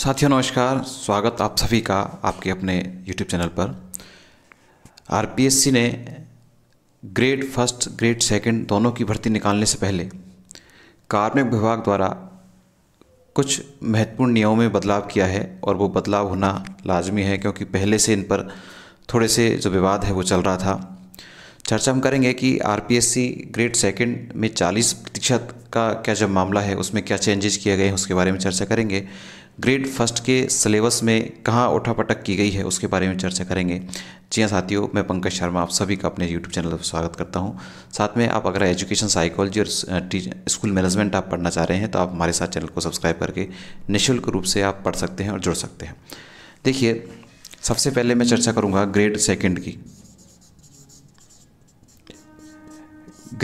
साथियों नमस्कार स्वागत आप सभी का आपके अपने यूट्यूब चैनल पर आर ने ग्रेड फर्स्ट ग्रेड सेकंड दोनों की भर्ती निकालने से पहले कार्मिक विभाग द्वारा कुछ महत्वपूर्ण नियमों में बदलाव किया है और वो बदलाव होना लाजमी है क्योंकि पहले से इन पर थोड़े से जो विवाद है वो चल रहा था चर्चा हम करेंगे कि आर ग्रेड सेकंड में 40 प्रतिशत का क्या जब मामला है उसमें क्या चेंजेस किए गए हैं उसके बारे में चर्चा करेंगे ग्रेड फर्स्ट के सिलेबस में कहाँ उठापटक की गई है उसके बारे में चर्चा करेंगे जी हाँ साथियों मैं पंकज शर्मा आप सभी का अपने यूट्यूब चैनल पर स्वागत करता हूँ साथ में आप अगर एजुकेशन साइकोलॉजी और स्कूल मैनेजमेंट आप पढ़ना चाह रहे हैं तो आप हमारे साथ चैनल को सब्सक्राइब करके निःशुल्क रूप से आप पढ़ सकते हैं और जुड़ सकते हैं देखिए सबसे पहले मैं चर्चा करूँगा ग्रेड सेकेंड की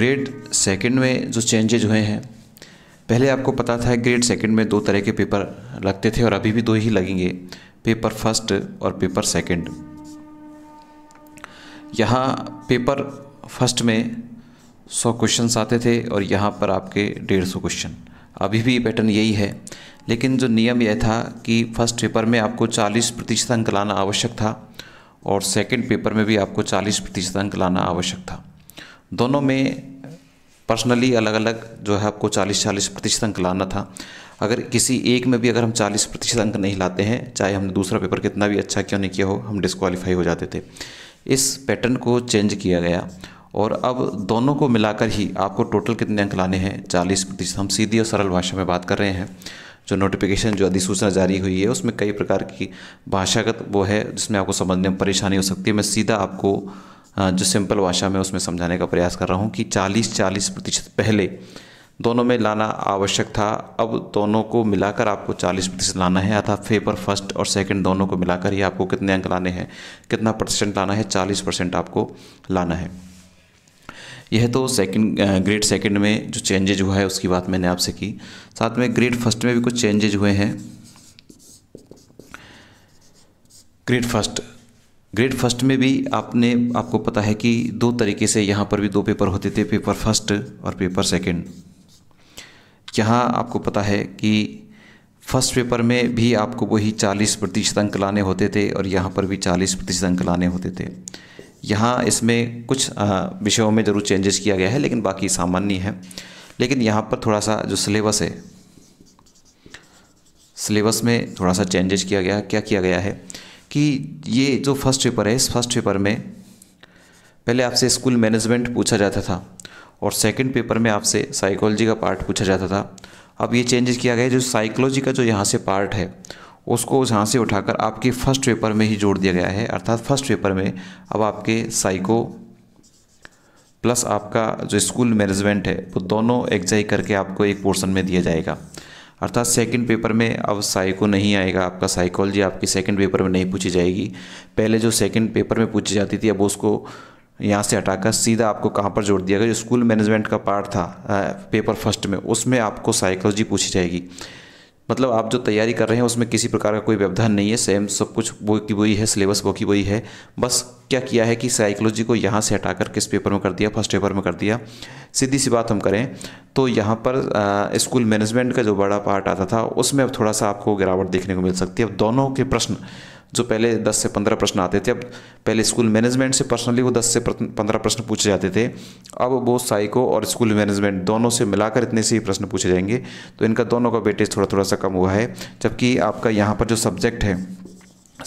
ग्रेड सेकेंड में जो चेंजेज हुए हैं पहले आपको पता था ग्रेड सेकेंड में दो तरह के पेपर लगते थे और अभी भी दो ही लगेंगे पेपर फर्स्ट और पेपर सेकंड यहाँ पेपर फर्स्ट में सौ क्वेश्चन आते थे और यहाँ पर आपके डेढ़ सौ क्वेश्चन अभी भी पैटर्न यही है लेकिन जो नियम यह था कि फर्स्ट पेपर में आपको 40 प्रतिशत अंक लाना आवश्यक था और सेकंड पेपर में भी आपको 40 प्रतिशत अंक लाना आवश्यक था दोनों में पर्सनली अलग अलग जो है आपको 40-40 प्रतिशत अंक लाना था अगर किसी एक में भी अगर हम 40 प्रतिशत अंक नहीं लाते हैं चाहे हमने दूसरा पेपर कितना भी अच्छा क्यों नहीं किया हो हम डिस्कवालीफाई हो जाते थे इस पैटर्न को चेंज किया गया और अब दोनों को मिलाकर ही आपको टोटल कितने अंक लाने हैं चालीस प्रतिशत हम सीधी और सरल भाषा में बात कर रहे हैं जो नोटिफिकेशन जो अधिसूचना जारी हुई है उसमें कई प्रकार की भाषागत वो है जिसमें आपको समझने में परेशानी हो सकती है मैं सीधा आपको जो सिंपल भाषा में उसमें समझाने का प्रयास कर रहा हूँ कि चालीस चालीस प्रतिशत पहले दोनों में लाना आवश्यक था अब दोनों को मिलाकर आपको 40 प्रतिशत लाना है अर्थात पेपर फर्स्ट और सेकंड दोनों को मिलाकर ही आपको कितने अंक लाने हैं कितना परसेंट लाना है 40 परसेंट आपको लाना है यह तो सेकंड ग्रेड सेकंड में जो चेंजेज हुआ है उसकी बात मैंने आपसे की साथ में ग्रेड फर्स्ट में भी कुछ चेंजेज हुए हैं ग्रेड फर्स्ट ग्रेड फर्स्ट में भी आपने आपको पता है कि दो तरीके से यहाँ पर भी दो पेपर होते थे पेपर फर्स्ट और पेपर सेकंड यहाँ आपको पता है कि फर्स्ट पेपर में भी आपको वही 40 प्रतिशत अंक लाने होते थे और यहाँ पर भी 40 प्रतिशत अंक लाने होते थे यहाँ इसमें कुछ विषयों में ज़रूर चेंजेस किया गया है लेकिन बाकी सामान्य है लेकिन यहाँ पर थोड़ा सा जो सिलेबस है सिलेबस में थोड़ा सा चेंजेस किया गया क्या किया गया है कि ये जो फर्स्ट पेपर है इस फर्स्ट पेपर में पहले आपसे स्कूल मैनेजमेंट पूछा जाता था और सेकंड पेपर में आपसे साइकोलॉजी का पार्ट पूछा जाता था अब ये चेंजेस किया गया जो साइकोलॉजी का जो यहाँ से पार्ट है उसको यहाँ से उठाकर आपके फर्स्ट पेपर में ही जोड़ दिया गया है अर्थात फर्स्ट पेपर में अब आपके साइको प्लस आपका जो स्कूल मैनेजमेंट है वो दोनों एग्जाई करके आपको एक पोर्शन में दिया जाएगा अर्थात सेकंड पेपर में अब साइको नहीं आएगा आपका साइकोलॉजी आपकी सेकंड पेपर में नहीं पूछी जाएगी पहले जो सेकंड पेपर में पूछी जाती थी अब उसको यहाँ से हटाकर सीधा आपको कहाँ पर जोड़ दिया गया जो स्कूल मैनेजमेंट का पार्ट था पेपर फर्स्ट में उसमें आपको साइकोलॉजी पूछी जाएगी मतलब आप जो तैयारी कर रहे हैं उसमें किसी प्रकार का कोई व्यवधान नहीं है सेम सब कुछ वो की वही है सिलेबस वो की वही है बस क्या किया है कि साइकोलॉजी को यहाँ से हटाकर किस पेपर में कर दिया फर्स्ट पेपर में कर दिया सीधी सी बात हम करें तो यहाँ पर स्कूल मैनेजमेंट का जो बड़ा पार्ट आता था उसमें अब थोड़ा सा आपको गिरावट देखने को मिल सकती है अब दोनों के प्रश्न जो पहले 10 से 15 प्रश्न आते थे अब पहले स्कूल मैनेजमेंट से पर्सनली वो 10 से 15 प्रश्न पूछे जाते थे अब वो साइको और स्कूल मैनेजमेंट दोनों से मिलाकर इतने से ही प्रश्न पूछे जाएंगे तो इनका दोनों का वेटेज थोड़ा थोड़ा सा कम हुआ है जबकि आपका यहाँ पर जो सब्जेक्ट है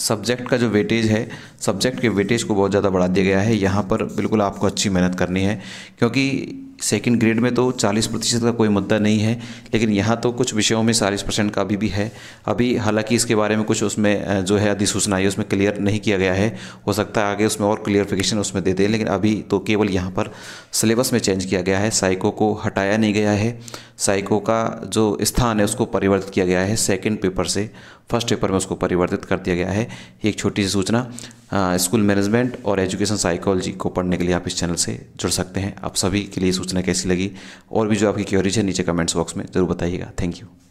सब्जेक्ट का जो वेटेज है सब्जेक्ट के वेटेज को बहुत ज़्यादा बढ़ा दिया गया है यहाँ पर बिल्कुल आपको अच्छी मेहनत करनी है क्योंकि सेकेंड ग्रेड में तो 40 प्रतिशत का कोई मुद्दा नहीं है लेकिन यहाँ तो कुछ विषयों में चालीस परसेंट का अभी भी है अभी हालांकि इसके बारे में कुछ उसमें जो है अधिसूचना है उसमें क्लियर नहीं किया गया है हो सकता है आगे उसमें और क्लियरफिकेशन उसमें देते हैं लेकिन अभी तो केवल यहाँ पर सिलेबस में चेंज किया गया है साइको को हटाया नहीं गया है साइको का जो स्थान है उसको परिवर्तित किया गया है सेकंड पेपर से फर्स्ट पेपर में उसको परिवर्तित कर दिया गया है ये एक छोटी सी सूचना स्कूल मैनेजमेंट और एजुकेशन साइकोलॉजी को पढ़ने के लिए आप इस चैनल से जुड़ सकते हैं आप सभी के लिए सूचना कैसी लगी और भी जो आपकी क्योरीज है नीचे कमेंट्स बॉक्स में ज़रूर बताइएगा थैंक यू